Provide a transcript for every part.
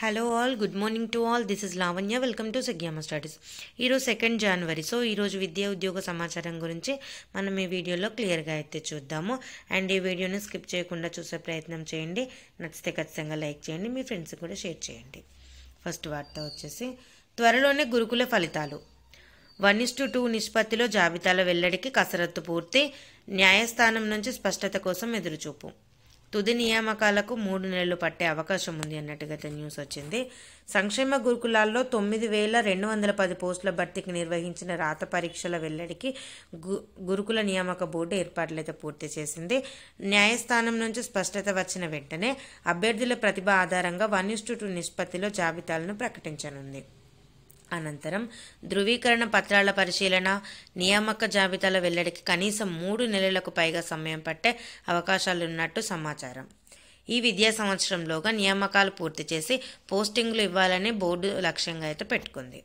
hello all good morning to all this is Lavanya welcome to సగ్యామ studies ఈరోజు second జనవరి so ఈరోజు విద్యా ఉద్యోగ సమాచారం గురించి మనం ఈ వీడియోలో క్లియర్గా అయితే చూద్దాము అండ్ ఈ వీడియోని స్కిప్ చేయకుండా చూసే ప్రయత్నం చేయండి నచ్చితే ఖచ్చితంగా లైక్ చేయండి మీ ఫ్రెండ్స్కి కూడా షేర్ చేయండి ఫస్ట్ వార్త వచ్చేసి త్వరలోనే గురుకుల ఫలితాలు వన్ ఇస్ టు టూ నిష్పత్తిలో జాబితాల వెల్లడికి కసరత్తు పూర్తి న్యాయస్థానం నుంచి స్పష్టత కోసం ఎదురుచూపు తుది నియామకాలకు మూడు నెలలు పట్టే అవకాశం ఉంది గత న్యూస్ వచ్చింది సంక్షేమ గురుకులాల్లో తొమ్మిది వేల రెండు వందల పది పోస్టుల భర్తీకి నిర్వహించిన రాత పరీక్షల వెల్లడికి గు గురుకుల నియామక బోర్డు ఏర్పాట్లయితే పూర్తి చేసింది న్యాయస్థానం నుంచి స్పష్టత వచ్చిన వెంటనే అభ్యర్థుల ప్రతిభ ఆధారంగా వన్ ఇస్టు టూ నిష్పత్తిలో జాబితాలను ప్రకటించనుంది అనంతరం ధృవీకరణ పత్రాల పరిశీలన నియామక జాబితాల వెల్లడికి కనీసం మూడు నెలలకు పైగా సమయం పట్టే అవకాశాలున్నట్టు సమాచారం ఈ విద్యా సంవత్సరంలోగా నియామకాలు పూర్తి చేసి పోస్టింగ్లు ఇవ్వాలని బోర్డు లక్ష్యంగా అయితే పెట్టుకుంది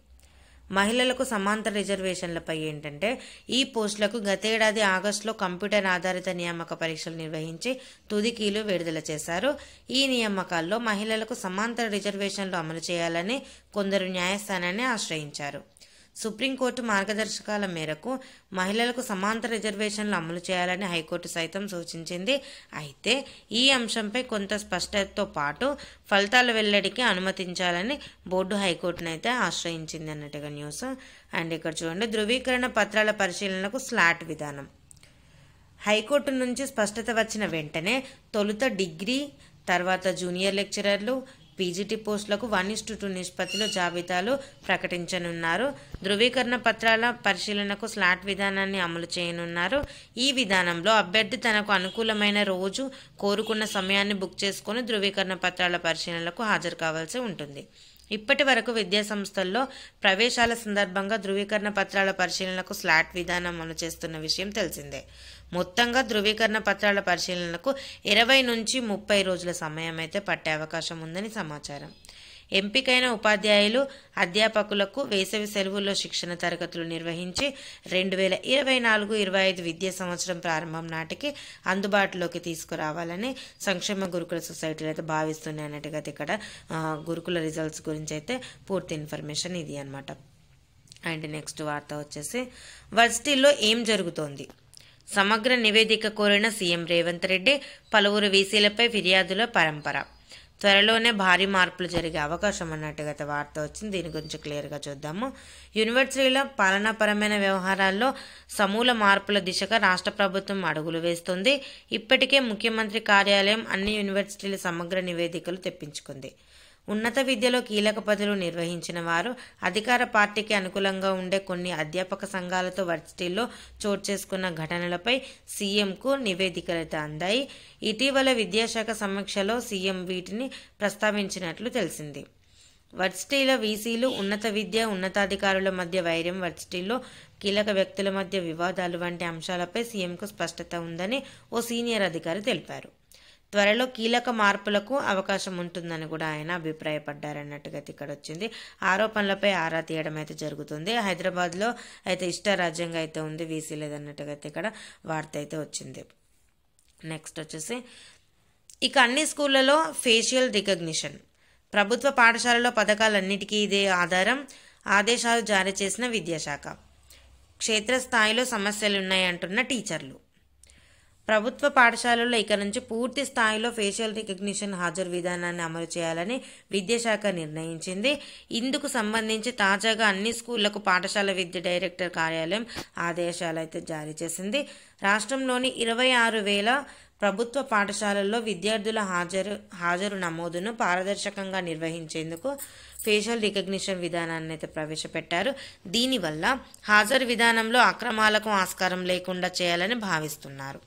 మహిళలకు సమాంతర రిజర్వేషన్లపై ఏంటంటే ఈ పోస్టులకు గతేడాది ఆగస్టులో కంప్యూటర్ ఆధారిత నియామక పరీక్షలు నిర్వహించి తుదికీలు విడుదల చేశారు ఈ నియామకాల్లో మహిళలకు సమాంతర రిజర్వేషన్లు అమలు చేయాలని కొందరు న్యాయస్థానాన్ని ఆశ్రయించారు సుప్రీంకోర్టు మార్గదర్శకాల మేరకు మహిళలకు సమాంతర రిజర్వేషన్లు అమలు చేయాలని హైకోర్టు సైతం సూచించింది అయితే ఈ అంశంపై కొంత స్పష్టతతో పాటు ఫలితాల వెల్లడికి అనుమతించాలని బోర్డు హైకోర్టును అయితే ఆశ్రయించింది అన్నట్టుగా న్యూస్ అండ్ ఇక్కడ చూడండి ధృవీకరణ పత్రాల పరిశీలనకు స్లాట్ విధానం హైకోర్టు నుంచి స్పష్టత వచ్చిన వెంటనే తొలుత డిగ్రీ తర్వాత జూనియర్ లెక్చరర్లు పీజీటీ పోస్టులకు వన్ ఇస్టు టూ నిష్పత్తిలో జాబితాలు ప్రకటించనున్నారు ధృవీకరణ పత్రాల పరిశీలనకు స్లాట్ విధానాన్ని అమలు చేయనున్నారు ఈ విధానంలో అభ్యర్థి తనకు అనుకూలమైన రోజు కోరుకున్న సమయాన్ని బుక్ చేసుకొని ధృవీకరణ పత్రాల పరిశీలనలకు హాజరు కావాల్సి ఉంటుంది ఇప్పటి వరకు విద్యాసంస్థల్లో ప్రవేశాల సందర్భంగా ధృవీకరణ పత్రాల పరిశీలనకు స్లాట్ విధానం అమలు చేస్తున్న విషయం తెలిసిందే మొత్తంగా ధృవీకరణ పత్రాల పరిశీలనకు ఇరవై నుంచి ముప్పై రోజుల సమయం అయితే పట్టే అవకాశం ఉందని సమాచారం ఎంపికైన ఉపాధ్యాయులు అధ్యాపకులకు వేసవి సెలవుల్లో శిక్షణ తరగతులు నిర్వహించి రెండు వేల ఇరవై నాలుగు ఇరవై ఐదు విద్యా సంవత్సరం ప్రారంభం నాటికి అందుబాటులోకి తీసుకురావాలని సంక్షేమ గురుకుల సొసైటీలు అయితే భావిస్తున్నాయి అన్నట్టుగా ఇక్కడ గురుకుల రిజల్ట్స్ గురించి అయితే పూర్తి ఇన్ఫర్మేషన్ ఇది అనమాట అండ్ నెక్స్ట్ వార్త వచ్చేసి వర్సిటీల్లో ఏం జరుగుతోంది సమగ్ర నివేదిక కోరిన సీఎం రేవంత్ రెడ్డి పలువురు వీసీలపై ఫిర్యాదుల పరంపర త్వరలోనే భారీ మార్పులు జరిగే అవకాశం అన్నట్టు గత వార్త వచ్చింది దీని గురించి క్లియర్గా చూద్దాము యూనివర్సిటీల పాలనాపరమైన వ్యవహారాల్లో సమూల మార్పుల దిశగా రాష్ట్ర ప్రభుత్వం అడుగులు వేస్తుంది ఇప్పటికే ముఖ్యమంత్రి కార్యాలయం అన్ని యూనివర్సిటీల సమగ్ర నివేదికలు తెప్పించుకుంది ఉన్నత విద్యలో కీలక పదవులు నిర్వహించిన వారు అధికార పార్టీకి అనుకూలంగా ఉండే కొన్ని అధ్యాపక సంఘాలతో వర్సిటీల్లో చోటు చేసుకున్న ఘటనలపై సీఎంకు నివేదికలు అందాయి ఇటీవల విద్యాశాఖ సమీక్షలో సీఎం వీటిని ప్రస్తావించినట్లు తెలిసింది వర్సిటీల వీసీలు ఉన్నత విద్య ఉన్నతాధికారుల మధ్య వైరం వర్సిటీల్లో కీలక వ్యక్తుల మధ్య వివాదాలు వంటి అంశాలపై సీఎంకు స్పష్టత ఉందని ఓ సీనియర్ అధికారి తెలిపారు త్వరలో కీలక మార్పులకు అవకాశం ఉంటుందని కూడా ఆయన అభిప్రాయపడ్డారన్నట్టుగా అయితే ఇక్కడ వచ్చింది ఆరోపణలపై ఆరా తీయడం అయితే జరుగుతుంది హైదరాబాద్లో అయితే రాజ్యంగా అయితే ఉంది వీసీ లేదన్నట్టుగా అయితే ఇక్కడ వార్త అయితే వచ్చింది నెక్స్ట్ వచ్చేసి ఇక అన్ని స్కూళ్ళలో ఫేషియల్ రికగ్నిషన్ ప్రభుత్వ పాఠశాలలో పథకాలన్నిటికీ ఇదే ఆధారం ఆదేశాలు జారీ చేసిన విద్యాశాఖ క్షేత్రస్థాయిలో సమస్యలున్నాయంటున్న టీచర్లు ప్రభుత్వ పాఠశాలల్లో ఇక నుంచి పూర్తి స్థాయిలో ఫేషియల్ రికగ్నిషన్ హాజరు విధానాన్ని అమలు చేయాలని విద్యాశాఖ నిర్ణయించింది ఇందుకు సంబంధించి తాజాగా అన్ని స్కూళ్లకు పాఠశాల విద్య డైరెక్టర్ కార్యాలయం ఆదేశాలు అయితే జారీ చేసింది రాష్ట్రంలోని ఇరవై ఆరు వేల ప్రభుత్వ పాఠశాలల్లో విద్యార్థుల హాజరు హాజరు నమోదును పారదర్శకంగా నిర్వహించేందుకు ఫేషియల్ రికగ్నిషన్ విధానాన్ని అయితే ప్రవేశపెట్టారు దీనివల్ల హాజరు విధానంలో అక్రమాలకు ఆస్కారం లేకుండా చేయాలని భావిస్తున్నారు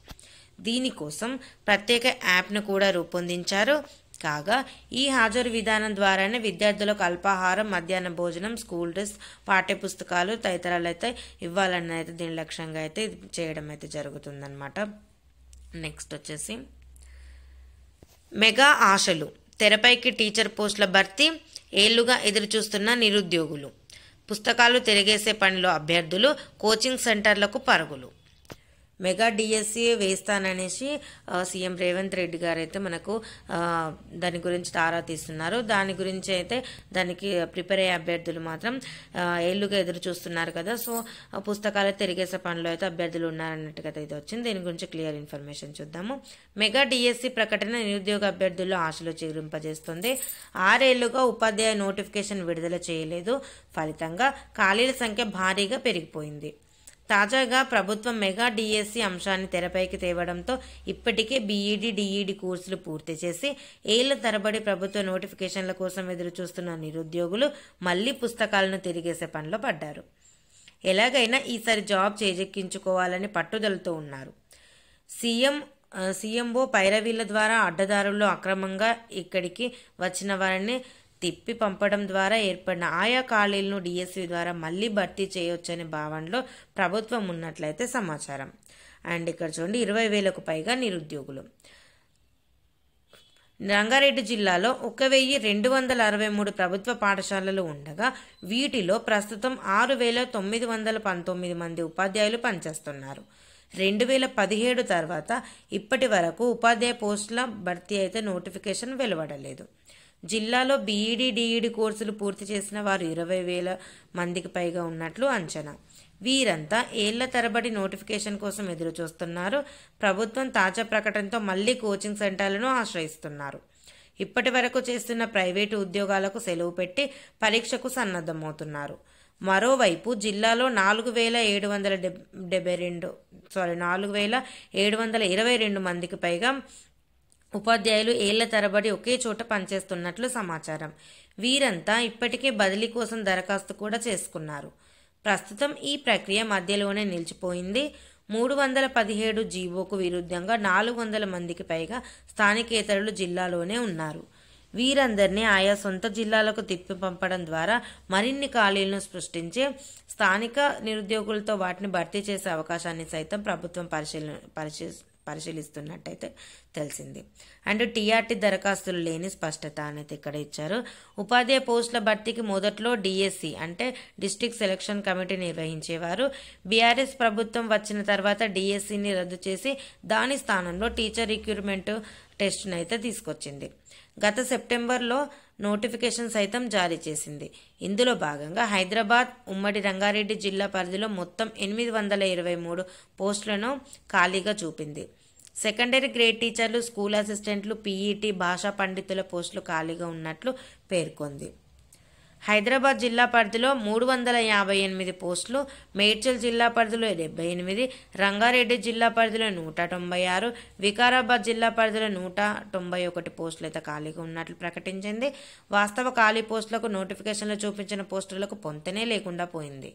దీనికోసం ప్రత్యేక యాప్ను కూడా రూపొందించారు కాగా ఈ హాజరు విధానం ద్వారానే విద్యార్థులకు అల్పాహారం మధ్యాహ్న భోజనం స్కూల్ డ్రెస్ పాఠ్యపుస్తకాలు తదితరాలు అయితే ఇవ్వాలని అయితే దీని లక్ష్యంగా అయితే చేయడం అయితే జరుగుతుందన్నమాట నెక్స్ట్ వచ్చేసి మెగా ఆశలు తెరపైకి టీచర్ పోస్టుల భర్తీ ఏళ్లుగా ఎదురుచూస్తున్న నిరుద్యోగులు పుస్తకాలు తిరిగేసే పనిలో అభ్యర్థులు కోచింగ్ సెంటర్లకు పరుగులు మెగా డిఎస్సి e వేస్తాననేసి సీఎం రేవంత్ రెడ్డి గారు అయితే మనకు దాని గురించి తారా తీస్తున్నారు దాని గురించి అయితే దానికి ప్రిపేర్ అయ్యే అభ్యర్థులు మాత్రం ఏళ్ళుగా ఎదురు చూస్తున్నారు కదా సో పుస్తకాలు తిరిగేసే పనిలో అయితే అభ్యర్థులు ఉన్నారన్నట్టుగా అయితే వచ్చింది దీని గురించి క్లియర్ ఇన్ఫర్మేషన్ చూద్దాము మెగా డిఎస్సి e ప్రకటన నిరుద్యోగ అభ్యర్థుల్లో ఆశలు చిగురింపజేస్తుంది ఆరేళ్లుగా ఉపాధ్యాయ నోటిఫికేషన్ విడుదల చేయలేదు ఫలితంగా ఖాళీల సంఖ్య భారీగా పెరిగిపోయింది తాజాగా ప్రభుత్వం మెగా డిఎస్సి అంశాన్ని తెరపైకి తేవడంతో ఇప్పటికే బీఈడి డిఈడి కోర్సులు పూర్తి చేసి ఏళ్ల తరబడి ప్రభుత్వ నోటిఫికేషన్ల కోసం ఎదురు చూస్తున్న నిరుద్యోగులు మళ్లీ పుస్తకాలను తిరిగేసే పనిలో పడ్డారు ఎలాగైనా ఈసారి జాబ్ చేజెక్కించుకోవాలని పట్టుదలతో ఉన్నారు సీఎం సీఎంఓ పైరవీల ద్వారా అడ్డదారుల్లో అక్రమంగా ఇక్కడికి వచ్చిన వారిని తిప్పి పంపడం ద్వారా ఏర్పడిన ఆయా ఖాళీలను డిఎస్సి e ద్వారా మళ్లీ భర్తీ చేయొచ్చనే భావనలో ప్రభుత్వం ఉన్నట్లయితే సమాచారం అండ్ ఇక్కడ చూడండి ఇరవై వేలకు పైగా నిరుద్యోగులు రంగారెడ్డి జిల్లాలో ఒక వెయ్యి రెండు వందల అరవై మూడు ప్రభుత్వ పాఠశాలలు ఉండగా వీటిలో ప్రస్తుతం ఆరు వేల తొమ్మిది వందల పంతొమ్మిది మంది ఉపాధ్యాయులు పనిచేస్తున్నారు రెండు వేల పదిహేడు తర్వాత ఇప్పటి వరకు ఉపాధ్యాయ పోస్టుల భర్తీ అయితే నోటిఫికేషన్ వెలువడలేదు జిల్లాలో బీఈడి డిఈడి కోర్సులు పూర్తి చేసిన వారు ఇరవై వేల మందికి పైగా ఉన్నట్లు అంచనా వీరంతా ఏళ్ల తరబడి నోటిఫికేషన్ కోసం ఎదురు చూస్తున్నారు ప్రభుత్వం తాజా ప్రకటనతో మళ్లీ కోచింగ్ సెంటర్లను ఆశ్రయిస్తున్నారు ఇప్పటి వరకు చేస్తున్న ప్రైవేటు ఉద్యోగాలకు సెలవు పెట్టి పరీక్షకు సన్నద్ధమవుతున్నారు మరోవైపు జిల్లాలో నాలుగు వేల ఏడు వందల డెబ్బై రెండు సారీ నాలుగు వేల ఏడు వందల ఇరవై రెండు మందికి పైగా ఉపాధ్యాయులు ఏళ్ల తరబడి ఒకే చోట పనిచేస్తున్నట్లు సమాచారం వీరంతా ఇప్పటికే బదిలీ కోసం దరఖాస్తు కూడా చేసుకున్నారు ప్రస్తుతం ఈ ప్రక్రియ మధ్యలోనే నిలిచిపోయింది మూడు వందల పదిహేడు జీవోకు విరుద్ధంగా నాలుగు వందల మందికి పైగా స్థానికేతరులు జిల్లాలోనే ఉన్నారు వీరందరినీ ఆయా సొంత జిల్లాలకు తిప్పి పంపడం ద్వారా మరిన్ని ఖాళీలను సృష్టించే స్థానిక నిరుద్యోగులతో వాటిని భర్తీ చేసే అవకాశాన్ని సైతం ప్రభుత్వం పరిశీలి పరిశీ పరిశీలిస్తున్నట్టయితే తెలిసింది అండ్ టీఆర్టీ దరఖాస్తులు లేని స్పష్టత అనేది ఇక్కడ ఇచ్చారు ఉపాధ్యాయ పోస్టుల భర్తీకి మొదట్లో డిఎస్సి అంటే డిస్టిక్ సెలక్షన్ కమిటీ నిర్వహించేవారు బీఆర్ఎస్ ప్రభుత్వం వచ్చిన తర్వాత డిఎస్సిని రద్దు చేసి దాని స్థానంలో టీచర్ రిక్రూట్మెంట్ టెస్ట్ను అయితే తీసుకొచ్చింది గత సెప్టెంబర్లో నోటిఫికేషన్ సైతం జారీ చేసింది ఇందులో భాగంగా హైదరాబాద్ ఉమ్మడి రంగారెడ్డి జిల్లా పరిధిలో మొత్తం ఎనిమిది వందల ఇరవై మూడు పోస్టులను ఖాళీగా చూపింది సెకండరీ గ్రేడ్ టీచర్లు స్కూల్ అసిస్టెంట్లు పీఈటీ భాషా పండితుల పోస్టులు ఖాళీగా ఉన్నట్లు పేర్కొంది హైదరాబాద్ జిల్లా పరిధిలో మూడు వందల యాభై ఎనిమిది పోస్టులు మేడ్చల్ జిల్లా పరిధిలో డెబ్బై ఎనిమిది రంగారెడ్డి జిల్లా పరిధిలో నూట తొంభై ఆరు వికారాబాద్ జిల్లా పరిధిలో నూట తొంభై ఒకటి పోస్టులు అయితే ఖాళీగా ఉన్నట్లు ప్రకటించింది వాస్తవ ఖాళీ పోస్టులకు నోటిఫికేషన్లు చూపించిన పోస్టులకు పొంతనే లేకుండా పోయింది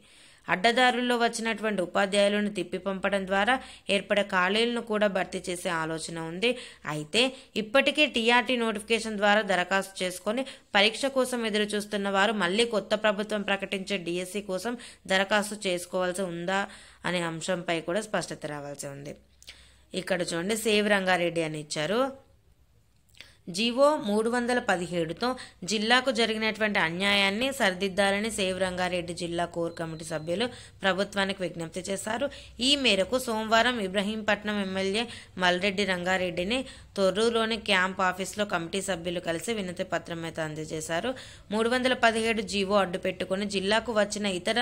అడ్డదారుల్లో వచ్చినటువంటి ఉపాధ్యాయులను తిప్పి పంపడం ద్వారా ఏర్పడే ఖాళీలను కూడా భర్తీ చేసే ఆలోచన ఉంది అయితే ఇప్పటికే టీఆర్టీ నోటిఫికేషన్ ద్వారా దరఖాస్తు చేసుకొని పరీక్ష కోసం ఎదురు చూస్తున్న వారు మళ్ళీ కొత్త ప్రభుత్వం ప్రకటించే డిఎస్సి కోసం దరఖాస్తు చేసుకోవాల్సి ఉందా అనే అంశంపై కూడా స్పష్టత రావాల్సి ఉంది ఇక్కడ చూడండి సేవ్ రంగారెడ్డి అని ఇచ్చారు జీవో మూడు వందల పదిహేడుతో జిల్లాకు జరిగినటువంటి అన్యాయాన్ని సరిదిద్దాలని సేవ్ రంగారెడ్డి జిల్లా కోర్ కమిటీ సభ్యులు ప్రభుత్వానికి విజ్ఞప్తి చేశారు ఈ మేరకు సోమవారం ఇబ్రహీంపట్నం ఎమ్మెల్యే మల్రెడ్డి రంగారెడ్డిని తొర్రూరులోని క్యాంప్ ఆఫీస్లో కమిటీ సభ్యులు కలిసి వినతి పత్రం అయితే అందజేశారు మూడు వందల పదిహేడు జీవో అడ్డుపెట్టుకుని జిల్లాకు వచ్చిన ఇతర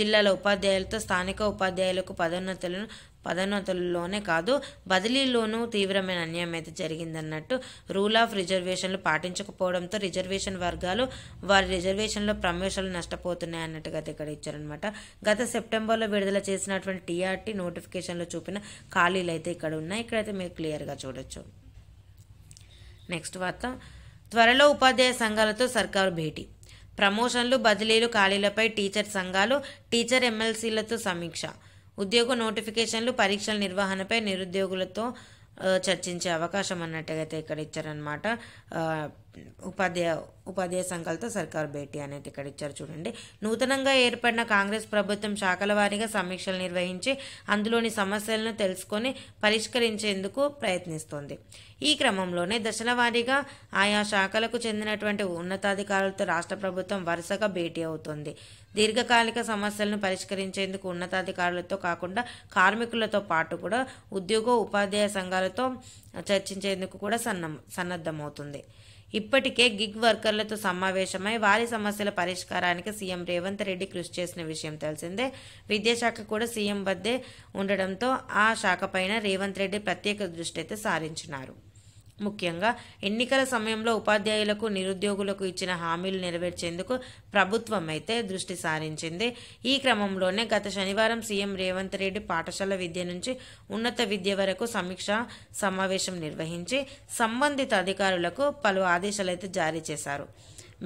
జిల్లాల ఉపాధ్యాయులతో స్థానిక ఉపాధ్యాయులకు పదోన్నతులను పదోన్నతుల్లోనే కాదు బదిలీలోనూ తీవ్రమైన అన్యాయం అయితే జరిగిందన్నట్టు రూల్ ఆఫ్ రిజర్వేషన్లు పాటించకపోవడంతో రిజర్వేషన్ వర్గాలు వారి రిజర్వేషన్లో ప్రమోషన్లు నష్టపోతున్నాయి అన్నట్టుగా ఇక్కడ ఇచ్చారనమాట గత సెప్టెంబర్లో విడుదల చేసినటువంటి టీఆర్టీ నోటిఫికేషన్లో చూపిన ఖాళీలు అయితే ఇక్కడ ఉన్నాయి ఇక్కడైతే మీరు క్లియర్గా చూడొచ్చు నెక్స్ట్ వార్త త్వరలో ఉపాధ్యాయ సంఘాలతో సర్కారు భేటీ ప్రమోషన్లు బదిలీలు ఖాళీలపై టీచర్ సంఘాలు టీచర్ ఎమ్మెల్సీలతో సమీక్ష ఉద్యోగ నోటిఫికేషన్లు పరీక్షల నిర్వహణపై నిరుద్యోగులతో చర్చించే అవకాశం అన్నట్టుగా అయితే ఇక్కడ ఇచ్చారనమాట ఉపాధ్యాయ ఉపాధ్యాయ సంఘాలతో సర్కార్ భేటీ అనేది ఇక్కడ ఇచ్చారు చూడండి నూతనంగా ఏర్పడిన కాంగ్రెస్ ప్రభుత్వం శాఖల వారీగా సమీక్షలు నిర్వహించి అందులోని సమస్యలను తెలుసుకొని పరిష్కరించేందుకు ప్రయత్నిస్తోంది ఈ క్రమంలోనే దశల వారీగా ఆయా శాఖలకు చెందినటువంటి ఉన్నతాధికారులతో రాష్ట్ర ప్రభుత్వం వరుసగా భేటీ అవుతుంది దీర్ఘకాలిక సమస్యలను పరిష్కరించేందుకు ఉన్నతాధికారులతో కాకుండా కార్మికులతో పాటు కూడా ఉద్యోగ ఉపాధ్యాయ సంఘాలతో చర్చించేందుకు కూడా సన్న సన్నద్ధమవుతుంది ఇప్పటికే గిగ్ వర్కర్లతో సమావేశమై వారి సమస్యల పరిష్కారానికి సీఎం రేవంత్ రెడ్డి కృషి చేసిన విషయం తెలిసిందే విద్యాశాఖ కూడా సీఎం వద్దే ఉండడంతో ఆ శాఖపైన రేవంత్ రెడ్డి ప్రత్యేక దృష్టి అయితే సారించినారు ముఖ్యంగా ఎన్నికల సమయంలో ఉపాధ్యాయులకు నిరుద్యోగులకు ఇచ్చిన హామీలు నెరవేర్చేందుకు ప్రభుత్వం అయితే దృష్టి సారించింది ఈ క్రమంలోనే గత శనివారం సీఎం రేవంత్ రెడ్డి పాఠశాల విద్య నుంచి ఉన్నత విద్య వరకు సమీక్ష సమావేశం నిర్వహించి సంబంధిత అధికారులకు పలు ఆదేశాలైతే జారీ చేశారు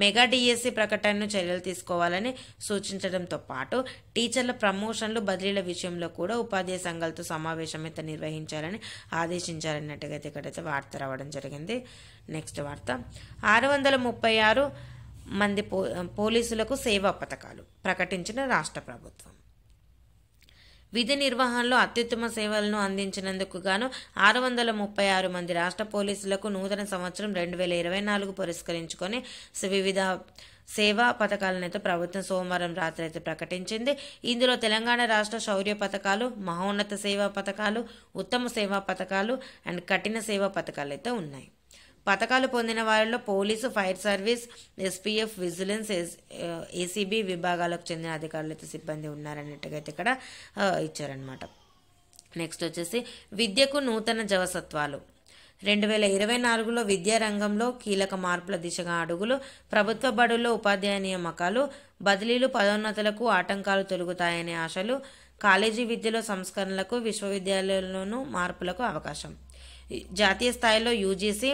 మెగా డిఎస్సి e ప్రకటనను చర్యలు తీసుకోవాలని సూచించడంతో పాటు టీచర్ల ప్రమోషన్లు బదిలీల విషయంలో కూడా ఉపాధ్యాయ సంఘాలతో సమావేశం అయితే నిర్వహించాలని ఆదేశించాలన్నట్టుగా అయితే ఇక్కడైతే వార్త రావడం జరిగింది నెక్స్ట్ వార్త ఆరు వందల ముప్పై ఆరు మంది పో పోలీసులకు సేవా పథకాలు ప్రకటించిన రాష్ట్ర ప్రభుత్వం విధి నిర్వహణలో అత్యుత్తమ సేవలను అందించినందుకు గాను ఆరు వందల ముప్పై ఆరు మంది రాష్ట్ర పోలీసులకు నూతన సంవత్సరం రెండు వేల ఇరవై నాలుగు పురస్కరించుకొని వివిధ సేవా పథకాలను అయితే ప్రభుత్వం సోమవారం రాత్రి అయితే ప్రకటించింది ఇందులో తెలంగాణ రాష్ట్ర శౌర్య పథకాలు మహోన్నత సేవా పథకాలు ఉత్తమ సేవా పథకాలు అండ్ కఠిన సేవా పథకాలు అయితే ఉన్నాయి పథకాలు పొందిన వారిలో police fire service SPF vigilance ACB విభాగాలకు చెందిన అధికారులతో సిబ్బంది ఉన్నారన్నట్టుగా అయితే ఇక్కడ ఇచ్చారనమాట నెక్స్ట్ వచ్చేసి విద్యకు నూతన జవసత్వాలు రెండు వేల ఇరవై నాలుగులో విద్యారంగంలో కీలక మార్పుల దిశగా అడుగులు ప్రభుత్వ బడుల్లో ఉపాధ్యాయ నియామకాలు బదిలీలు పదోన్నతులకు ఆటంకాలు తొలుగుతాయనే ఆశలు కాలేజీ విద్యలో సంస్కరణలకు విశ్వవిద్యాలయాల్లోనూ మార్పులకు అవకాశం జాతీయ స్థాయిలో యూజీసీ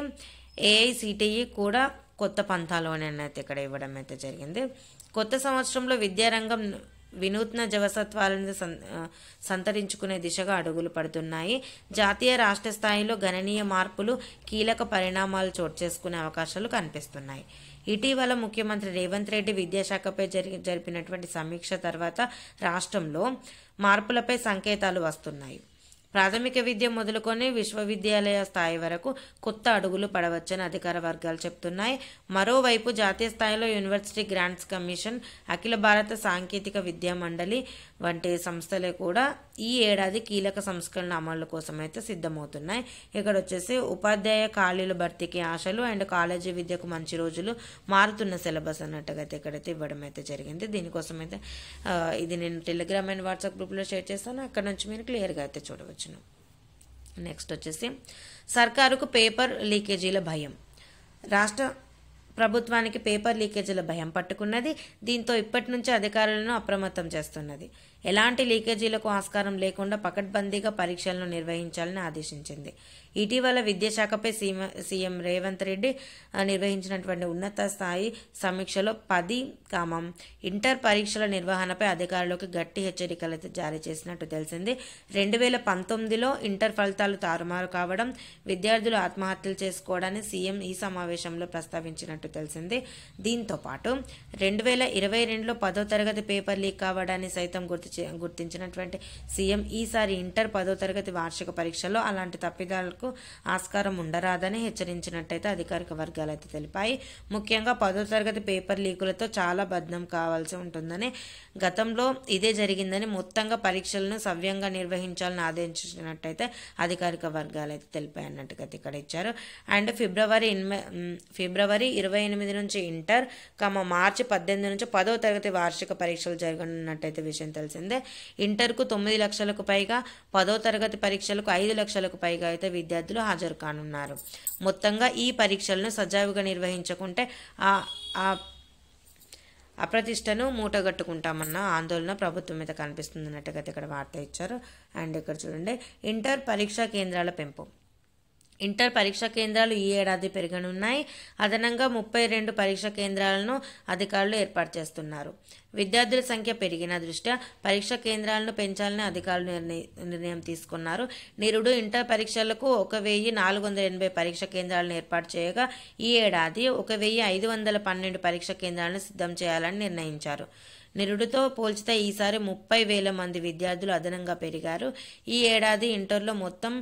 ఏఐసిటిఈ కూడా కొత్త అయితే ఇక్కడ ఇవ్వడం అయితే జరిగింది కొత్త సంవత్సరంలో విద్యారంగం వినూత్న జవసత్వాలను సంతరించుకునే దిశగా అడుగులు పడుతున్నాయి జాతీయ రాష్ట్ర స్థాయిలో గణనీయ మార్పులు కీలక పరిణామాలు చోటు చేసుకునే అవకాశాలు కనిపిస్తున్నాయి ఇటీవల ముఖ్యమంత్రి రేవంత్ రెడ్డి విద్యాశాఖపై జరిగి జరిపినటువంటి సమీక్ష తర్వాత రాష్ట్రంలో మార్పులపై సంకేతాలు వస్తున్నాయి ప్రాథమిక విద్య మొదలుకొని విశ్వవిద్యాలయ స్థాయి వరకు కొత్త అడుగులు పడవచ్చని అధికార వర్గాలు చెప్తున్నాయి మరోవైపు జాతీయ స్థాయిలో యూనివర్సిటీ గ్రాంట్స్ కమిషన్ అఖిల భారత సాంకేతిక విద్యా మండలి వంటి సంస్థలే కూడా ఈ ఏడాది కీలక సంస్కరణ అమలు కోసం అయితే సిద్ధమవుతున్నాయి ఇక్కడ వచ్చేసి ఉపాధ్యాయ ఖాళీల భర్తీకి ఆశలు అండ్ కాలేజీ విద్యకు మంచి రోజులు మారుతున్న సిలబస్ అన్నట్టుగా అయితే ఇక్కడైతే ఇవ్వడం అయితే జరిగింది దీనికోసం అయితే ఇది నేను టెలిగ్రామ్ అండ్ వాట్సాప్ గ్రూప్లో షేర్ చేస్తాను అక్కడ నుంచి మీరు క్లియర్గా అయితే చూడవచ్చును నెక్స్ట్ వచ్చేసి సర్కారుకు పేపర్ లీకేజీల భయం రాష్ట్ర ప్రభుత్వానికి పేపర్ లీకేజీల భయం పట్టుకున్నది దీంతో ఇప్పటి నుంచి అధికారులను అప్రమత్తం చేస్తున్నది ఎలాంటి లీకేజీలకు ఆస్కారం లేకుండా పకడ్బందీగా పరీక్షలను నిర్వహించాలని ఆదేశించింది ఇటీవల విద్యాశాఖపై సీఎం సీఎం రేవంత్ రెడ్డి నిర్వహించినటువంటి ఉన్నత స్థాయి సమీక్షలో పది కామం ఇంటర్ పరీక్షల నిర్వహణపై అధికారులకు గట్టి హెచ్చరికలు జారీ చేసినట్టు తెలిసింది రెండు వేల పంతొమ్మిదిలో ఇంటర్ ఫలితాలు తారుమారు కావడం విద్యార్థులు ఆత్మహత్యలు చేసుకోవడాన్ని సీఎం ఈ సమావేశంలో ప్రస్తావించినట్టు తెలిసింది దీంతో పాటు రెండు వేల ఇరవై రెండులో పదో తరగతి పేపర్ లీక్ కావడాన్ని సైతం గుర్తు గుర్తించినటువంటి సీఎం ఈసారి ఇంటర్ పదో తరగతి వార్షిక పరీక్షల్లో అలాంటి తప్పిదాలకు ఆస్కారం ఉండరాదని హెచ్చరించినట్టయితే అధికారిక వర్గాలు అయితే తెలిపాయి ముఖ్యంగా పదో తరగతి పేపర్ లీకులతో చాలా బద్నం కావాల్సి ఉంటుందని గతంలో ఇదే జరిగిందని మొత్తంగా పరీక్షలను సవ్యంగా నిర్వహించాలని ఆదేశించినట్టయితే అధికారిక వర్గాలు అయితే తెలిపాయి అన్నట్టుగా ఇక్కడ ఇచ్చారు అండ్ ఫిబ్రవరి ఫిబ్రవరి ఇరవై ఎనిమిది నుంచి ఇంటర్ కమ మార్చి పద్దెనిమిది నుంచి పదో తరగతి వార్షిక పరీక్షలు జరగనున్నట్టయితే విషయం తెలిసింది చేసింది ఇంటర్కు తొమ్మిది లక్షలకు పైగా పదో తరగతి పరీక్షలకు ఐదు లక్షలకు పైగా అయితే విద్యార్థులు హాజరు కానున్నారు మొత్తంగా ఈ పరీక్షలను సజావుగా నిర్వహించకుంటే ఆ ఆ అప్రతిష్టను మూటగట్టుకుంటామన్న ఆందోళన ప్రభుత్వం మీద కనిపిస్తుంది అన్నట్టుగా ఇక్కడ వార్త ఇచ్చారు అండ్ ఇక్కడ చూడండి ఇంటర్ పరీక్షా కేంద్రాల పెంపు ఇంటర్ పరీక్షా కేంద్రాలు ఈ ఏడాది పెరగనున్నాయి అదనంగా ముప్పై రెండు పరీక్షా కేంద్రాలను అధికారులు ఏర్పాటు చేస్తున్నారు విద్యార్థుల సంఖ్య పెరిగిన దృష్ట్యా పరీక్షా కేంద్రాలను పెంచాలని అధికారులు నిర్ణయం తీసుకున్నారు నిరుడు ఇంటర్ పరీక్షలకు ఒక వెయ్యి నాలుగు వందల ఎనభై పరీక్ష కేంద్రాలను ఏర్పాటు చేయగా ఈ ఏడాది ఒక వెయ్యి ఐదు వందల పన్నెండు పరీక్ష కేంద్రాలను సిద్ధం చేయాలని నిర్ణయించారు నిరుడుతో పోల్చితే ఈసారి ముప్పై వేల మంది విద్యార్థులు అదనంగా పెరిగారు ఈ ఏడాది ఇంటర్లో మొత్తం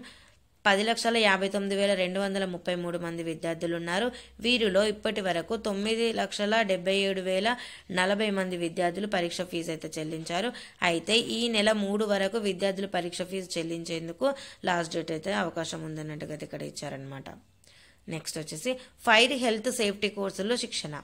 పది లక్షల యాభై తొమ్మిది వేల రెండు వందల ముప్పై మూడు మంది విద్యార్థులు ఉన్నారు వీరిలో ఇప్పటి వరకు తొమ్మిది లక్షల డెబ్బై ఏడు వేల నలభై మంది విద్యార్థులు పరీక్ష ఫీజు అయితే చెల్లించారు అయితే ఈ నెల మూడు వరకు విద్యార్థులు పరీక్ష ఫీజు చెల్లించేందుకు లాస్ట్ డేట్ అయితే అవకాశం ఉందన్నట్టుగా ఇక్కడ ఇచ్చారనమాట నెక్స్ట్ వచ్చేసి ఫైర్ హెల్త్ సేఫ్టీ కోర్సుల్లో శిక్షణ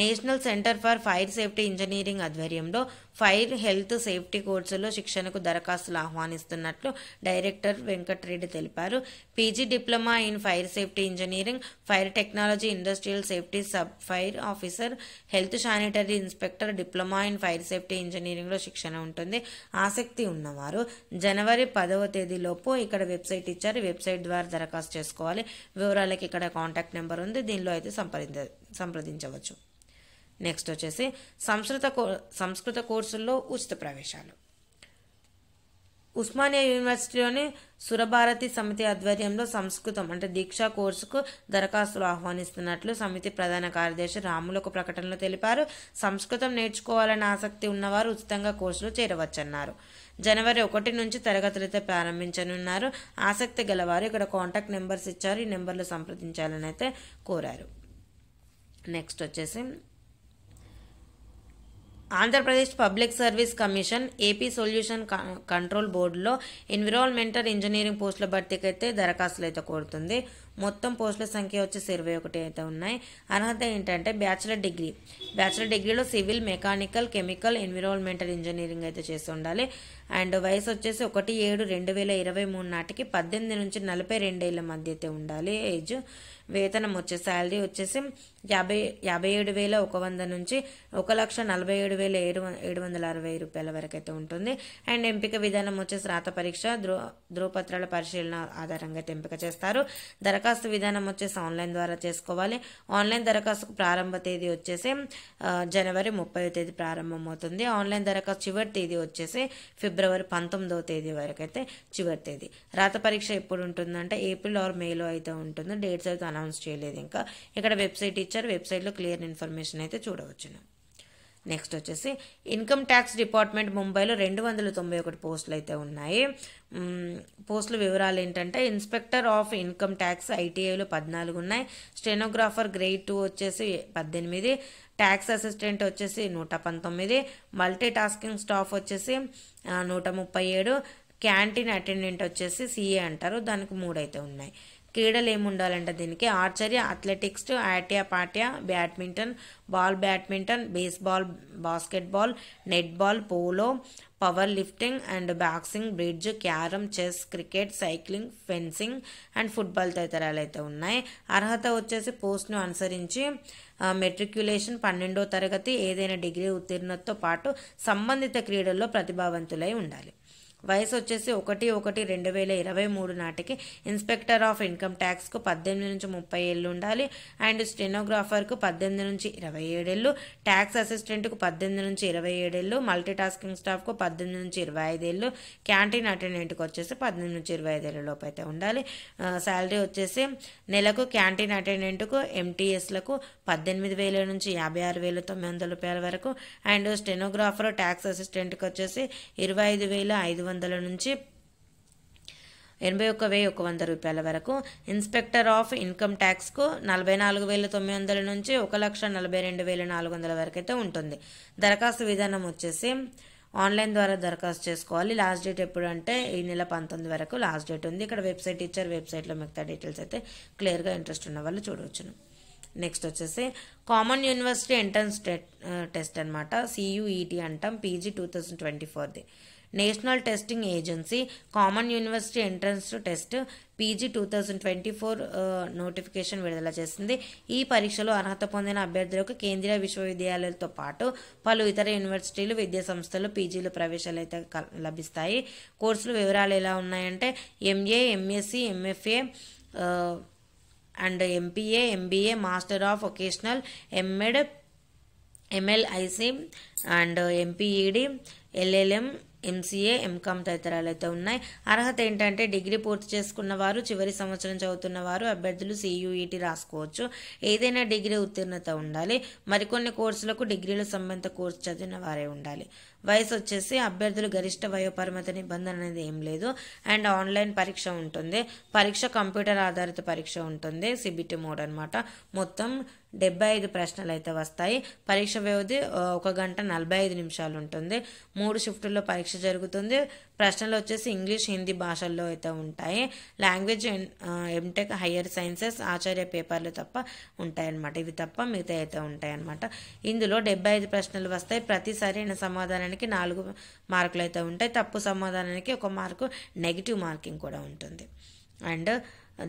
national centre for fire safety engineering ఆధ్వర్యంలో ఫైర్ హెల్త్ సేఫ్టీ కోర్సులో శిక్షణకు దరఖాస్తులు ఆహ్వానిస్తున్నట్లు డైరెక్టర్ వెంకటరెడ్డి తెలిపారు PG diploma in fire safety engineering fire technology industrial safety sub fire officer health sanitary inspector diploma in fire safety ఇంజనీరింగ్లో శిక్షణ ఉంటుంది ఆసక్తి ఉన్నవారు జనవరి పదవ తేదీలోపు ఇక్కడ వెబ్సైట్ ఇచ్చారు వెబ్సైట్ ద్వారా దరఖాస్తు చేసుకోవాలి వివరాలకి ఇక్కడ కాంటాక్ట్ నెంబర్ ఉంది దీనిలో అయితే సంప్రదించవచ్చు నెక్స్ట్ వచ్చేసి సంస్కృత కో సంస్కృత కోర్సుల్లో ఉచిత ప్రవేశాలు ఉస్మానియా యూనివర్సిటీలోని సురభారతి సమితి ఆధ్వర్యంలో సంస్కృతం అంటే దీక్షా కోర్సుకు దరఖాస్తులు ఆహ్వానిస్తున్నట్లు సమితి ప్రధాన కార్యదర్శి రాములు ఒక ప్రకటనలో తెలిపారు సంస్కృతం నేర్చుకోవాలని ఆసక్తి ఉన్నవారు ఉచితంగా కోర్సులు చేరవచ్చన్నారు జనవరి ఒకటి నుంచి తరగతులైతే ప్రారంభించనున్నారు ఆసక్తి గలవారు ఇక్కడ కాంటాక్ట్ నెంబర్స్ ఇచ్చారు ఈ నెంబర్లు సంప్రదించాలని అయితే కోరారు నెక్స్ట్ వచ్చేసి Andhra Pradesh public service commission AP pollution control బోర్డులో ఎన్విరాన్మెంటల్ ఇంజనీరింగ్ పోస్టుల భర్తీకి అయితే దరఖాస్తులు అయితే కోరుతుంది మొత్తం పోస్టుల సంఖ్య వచ్చేసి ఇరవై ఒకటి అయితే ఉన్నాయి అర్హత ఏంటంటే బ్యాచిలర్ డిగ్రీ బ్యాచిలర్ డిగ్రీలో civil mechanical chemical environmental engineering అయితే చేసి ఉండాలి అండ్ వయసు వచ్చేసి ఒకటి ఏడు రెండు వేల ఇరవై మూడు నాటికి పద్దెనిమిది నుంచి నలభై రెండేళ్ల మధ్య అయితే ఉండాలి ఏజ్ వేతనం వచ్చే శాలరీ వచ్చేసి యాభై యాభై ఏడు వేల ఒక వంద నుంచి ఒక లక్ష నలభై ఏడు వేల ఏడు ఏడు వందల అరవై రూపాయల వరకు అయితే ఉంటుంది అండ్ ఎంపిక విధానం వచ్చేసి రాత పరీక్ష ధృవ ధృవపత్రాల పరిశీలన ఆధారంగా అయితే ఎంపిక చేస్తారు దర దరఖాస్తు విధానం వచ్చేసి ఆన్లైన్ ద్వారా చేసుకోవాలి ఆన్లైన్ దరఖాస్తుకు ప్రారంభ తేదీ వచ్చేసి జనవరి ముప్పై తేదీ ప్రారంభమవుతుంది ఆన్లైన్ దరఖాస్తు చివరి తేదీ వచ్చేసి ఫిబ్రవరి పంతొమ్మిదవ తేదీ వరకు అయితే చివరి తేదీ రాత పరీక్ష ఎప్పుడు ఉంటుందంటే ఏప్రిల్ ఆర్ మేలో అయితే ఉంటుంది డేట్స్ అయితే అనౌన్స్ చేయలేదు ఇంకా ఇక్కడ వెబ్సైట్ ఇచ్చారు వెబ్సైట్లో క్లియర్ ఇన్ఫర్మేషన్ అయితే చూడవచ్చును నెక్స్ట్ వచ్చేసి ఇన్కమ్ ట్యాక్స్ డిపార్ట్మెంట్ ముంబైలో రెండు వందల తొంభై ఒకటి పోస్టులు అయితే ఉన్నాయి పోస్టుల వివరాలు ఏంటంటే ఇన్స్పెక్టర్ ఆఫ్ ఇన్కమ్ ట్యాక్స్ ఐటీఐలో పద్నాలుగు ఉన్నాయి స్టెనోగ్రాఫర్ గ్రేడ్ టూ వచ్చేసి పద్దెనిమిది ట్యాక్స్ అసిస్టెంట్ వచ్చేసి నూట పంతొమ్మిది మల్టీ టాస్కింగ్ స్టాఫ్ వచ్చేసి నూట ముప్పై ఏడు క్యాంటీన్ అటెండెంట్ వచ్చేసి సీఏ అంటారు దానికి మూడైతే ఉన్నాయి క్రీడలు ఏముండాలంట దీనికి archery athletics atya patya badminton ball badminton baseball basketball netball polo power lifting and boxing bridge carrom chess cricket cycling fencing and football తదితరాలు అయితే ఉన్నాయి అర్హత వచ్చేసి పోస్ట్ను అనుసరించి మెట్రిక్యులేషన్ పన్నెండో తరగతి ఏదైనా డిగ్రీ ఉత్తీర్ణతతో పాటు సంబంధిత క్రీడల్లో ప్రతిభావంతులై ఉండాలి వయసు వచ్చేసి ఒకటి ఒకటి రెండు వేల ఇరవై మూడు నాటికి ఇన్స్పెక్టర్ ఆఫ్ ఇన్కమ్ ట్యాక్స్కు పద్దెనిమిది నుంచి ముప్పై ఏళ్ళు ఉండాలి అండ్ స్టెనోగ్రాఫర్కు పద్దెనిమిది నుంచి ఇరవై ఏడేళ్ళు ట్యాక్స్ అసిస్టెంట్కు పద్దెనిమిది నుంచి ఇరవై ఏడేళ్ళు మల్టీ టాస్కింగ్ స్టాఫ్కు పద్దెనిమిది నుంచి ఇరవై ఐదేళ్ళు క్యాంటీన్ అటెండెంట్కి వచ్చేసి పద్దెనిమిది నుంచి ఇరవై ఐదేళ్ళ లోపు అయితే ఉండాలి శాలరీ వచ్చేసి నెలకు క్యాంటీన్ అటెండెంట్కు ఎంటీఎస్లకు పద్దెనిమిది వేల నుంచి యాభై ఆరు వేల తొమ్మిది వందల రూపాయల వరకు అండ్ స్టెనోగ్రాఫర్ ట్యాక్స్ అసిస్టెంట్కి వచ్చేసి ఇరవై ఐదు వేల ఐదు వందల నుంచి ఎనభై ఒక్క వెయ్యి ఒక వంద రూపాయల వరకు ఇన్స్పెక్టర్ ఆఫ్ ఇన్కమ్ ట్యాక్స్కు నలభై నాలుగు వేల తొమ్మిది వందల నుంచి ఒక లక్ష నలభై రెండు వేల నాలుగు వందల వరకు అయితే ఉంటుంది దరఖాస్తు విధానం వచ్చేసి ఆన్లైన్ ద్వారా దరఖాస్తు చేసుకోవాలి లాస్ట్ డేట్ ఎప్పుడు అంటే ఈ నెల పంతొమ్మిది వరకు లాస్ట్ డేట్ ఉంది ఇక్కడ వెబ్సైట్ ఇచ్చారు వెబ్సైట్లో మిగతా డీటెయిల్స్ అయితే క్లియర్గా ఇంట్రెస్ట్ ఉన్న వాళ్ళు చూడవచ్చును నెక్స్ట్ వచ్చేసి కామన్ యూనివర్సిటీ ఎంట్రన్స్ టెస్ట్ అనమాట సీయూఈటీ e అంటాం PG two thousand twenty four the national testing agency common university entrance test PG two thousand twenty four notification విడుదల చేసింది ఈ పరీక్షలో అర్హత పొందిన అభ్యర్థులకు కేంద్రీయ విశ్వవిద్యాలయాలతో పాటు పలు ఇతర యూనివర్సిటీలు విద్యా సంస్థలు పీజీలు ప్రవేశాలు అయితే లభిస్తాయి కోర్సులు వివరాలు ఎలా ఉన్నాయంటే MA MSc MFA and MPA MBA master of vocational MEd MLISc and MPEd LLM MCA MCom తదితరాలు అయితే ఉన్నాయి అర్హత ఏంటంటే డిగ్రీ పూర్తి చేసుకున్న వారు చివరి సంవత్సరం చదువుతున్న వారు అభ్యర్థులు సీయూఈటి e రాసుకోవచ్చు ఏదైనా డిగ్రీ ఉత్తీర్ణత ఉండాలి మరికొన్ని కోర్సులకు డిగ్రీల సంబంధిత కోర్సు చదివిన వారే ఉండాలి వయసు వచ్చేసి అభ్యర్థులు గరిష్ట వయోపరిమిత నిబంధన అనేది ఏం లేదు అండ్ ఆన్లైన్ పరీక్ష ఉంటుంది పరీక్ష కంప్యూటర్ ఆధారిత పరీక్ష ఉంటుంది సిబిటి మోడ్ అనమాట మొత్తం డెబ్బై ఐదు ప్రశ్నలు అయితే వస్తాయి పరీక్ష వ్యవధి ఒక గంట నలభై ఐదు నిమిషాలు ఉంటుంది మూడు షిఫ్టుల్లో పరీక్ష జరుగుతుంది ప్రశ్నలు వచ్చేసి ఇంగ్లీష్ హిందీ భాషల్లో అయితే ఉంటాయి language MTech higher sciences Acharya పేపర్లు తప్ప ఉంటాయన్నమాట ఇవి తప్ప మిగతా అయితే ఉంటాయన్నమాట ఇందులో డెబ్బై ఐదు ప్రశ్నలు వస్తాయి ప్రతి సరైన సమాధానానికి నాలుగు మార్కులు అయితే ఉంటాయి తప్పు సమాధానానికి ఒక మార్కు నెగిటివ్ మార్కింగ్ కూడా ఉంటుంది అండ్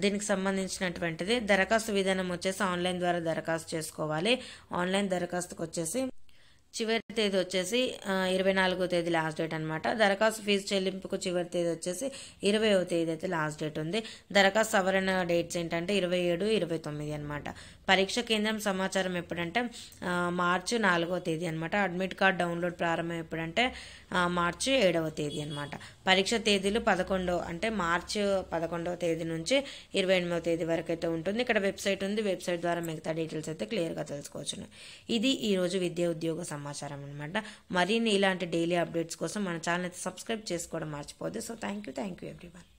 దీనికి సంబంధించినటువంటిది దరఖాస్తు విధానం వచ్చేసి ఆన్లైన్ ద్వారా దరఖాస్తు చేసుకోవాలి ఆన్లైన్ దరఖాస్తుకు వచ్చేసి చివరి తేదీ వచ్చేసి ఇరవై నాలుగో తేదీ లాస్ట్ డేట్ అనమాట దరఖాస్తు ఫీజు చెల్లింపుకు చివరి తేదీ వచ్చేసి ఇరవై తేదీ అయితే లాస్ట్ డేట్ ఉంది దరఖాస్తు సవరణ డేట్స్ ఏంటంటే ఇరవై ఏడు ఇరవై తొమ్మిది అనమాట పరీక్ష కేంద్రం సమాచారం ఎప్పుడంటే మార్చి నాలుగవ తేదీ అనమాట అడ్మిట్ కార్డ్ డౌన్లోడ్ ప్రారంభం ఎప్పుడంటే మార్చి ఏడవ తేదీ అనమాట పరీక్ష తేదీలు పదకొండవ అంటే మార్చి పదకొండవ తేదీ నుంచి ఇరవై ఎనిమిదవ తేదీ వరకు అయితే ఉంటుంది ఇక్కడ వెబ్సైట్ ఉంది వెబ్సైట్ ద్వారా మిగతా డీటెయిల్స్ అయితే క్లియర్గా తెలుసుకోవచ్చు ఇది ఈరోజు విద్యా ఉద్యోగ సమాచారం అనమాట మరిన్ని ఇలాంటి డైలీ అప్డేట్స్ కోసం మన ఛానల్ అయితే సబ్స్క్రైబ్ చేసుకోవడం మర్చిపోద్ది so thank you thank you everyone